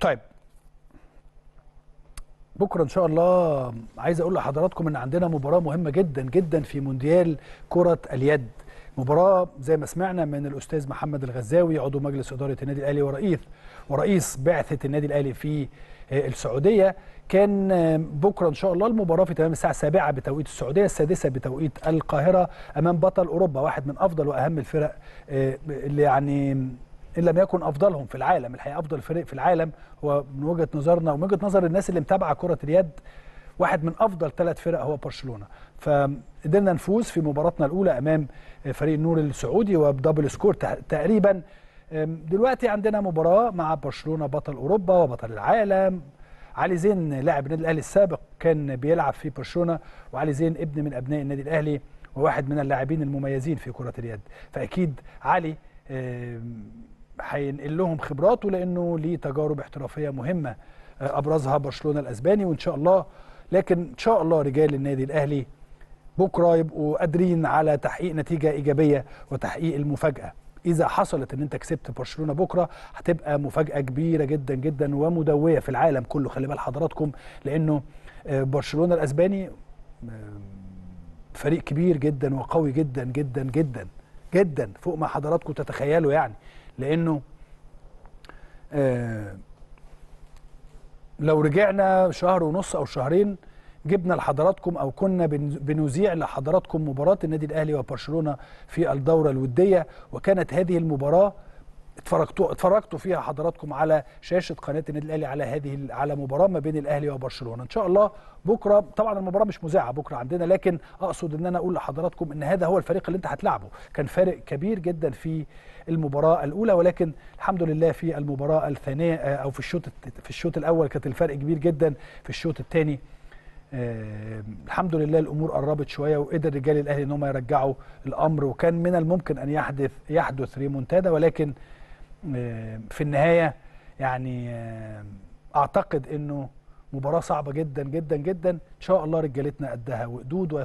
طيب بكره ان شاء الله عايز اقول لحضراتكم ان عندنا مباراه مهمه جدا جدا في مونديال كره اليد مباراه زي ما سمعنا من الاستاذ محمد الغزاوي عضو مجلس اداره النادي الاهلي ورئيس ورئيس بعثه النادي الاهلي في آه، السعوديه كان بكره ان شاء الله المباراه في تمام الساعه 7 بتوقيت السعوديه السادسه بتوقيت القاهره امام بطل اوروبا واحد من افضل واهم الفرق آه، اللي يعني ان لم يكن افضلهم في العالم الحقيقه افضل فريق في العالم هو من وجهه نظرنا ومن وجهه نظر الناس اللي متابعه كره اليد واحد من افضل ثلاث فرق هو برشلونه فقدرنا نفوز في مباراتنا الاولى امام فريق النور السعودي وبدبل سكور تقريبا دلوقتي عندنا مباراه مع برشلونه بطل اوروبا وبطل العالم علي زين لاعب النادي الاهلي السابق كان بيلعب في برشلونه وعلي زين ابن من ابناء النادي الاهلي وواحد من اللاعبين المميزين في كره اليد فاكيد علي هينقل لهم خبراته لانه ليه تجارب احترافيه مهمه آه، ابرزها برشلونه الاسباني وان شاء الله لكن ان شاء الله رجال النادي الاهلي بكره يبقوا قادرين على تحقيق نتيجه ايجابيه وتحقيق المفاجاه اذا حصلت ان انت كسبت برشلونه بكره هتبقى مفاجاه كبيره جدا جدا ومدويه في العالم كله خلي بال حضراتكم لانه آه، برشلونه الاسباني فريق كبير جدا وقوي جدا جدا جدا جدا فوق ما حضراتكم تتخيلوا يعني لانه آه لو رجعنا شهر ونص او شهرين جبنا لحضراتكم او كنا بنذيع لحضراتكم مباراه النادي الاهلي وبرشلونه في الدوره الوديه وكانت هذه المباراه اتفرجتوا اتفرجتوا فيها حضراتكم على شاشه قناه النادي الاهلي على هذه على مباراه ما بين الاهلي وبرشلونه ان شاء الله بكره طبعا المباراه مش مذاعه بكره عندنا لكن اقصد ان انا اقول لحضراتكم ان هذا هو الفريق اللي انت هتلعبه كان فارق كبير جدا في المباراه الاولى ولكن الحمد لله في المباراه الثانيه آه، او في الشوط في الشوط الاول كانت الفرق كبير جدا في الشوط الثاني آه، الحمد لله الامور قربت شويه وقدر رجال الاهلي ان هم يرجعوا الامر وكان من الممكن ان يحدث يحدث ريمونتادا ولكن آه، في النهايه يعني آه، اعتقد انه مباراه صعبه جدا جدا جدا ان شاء الله رجالتنا قدها وقدود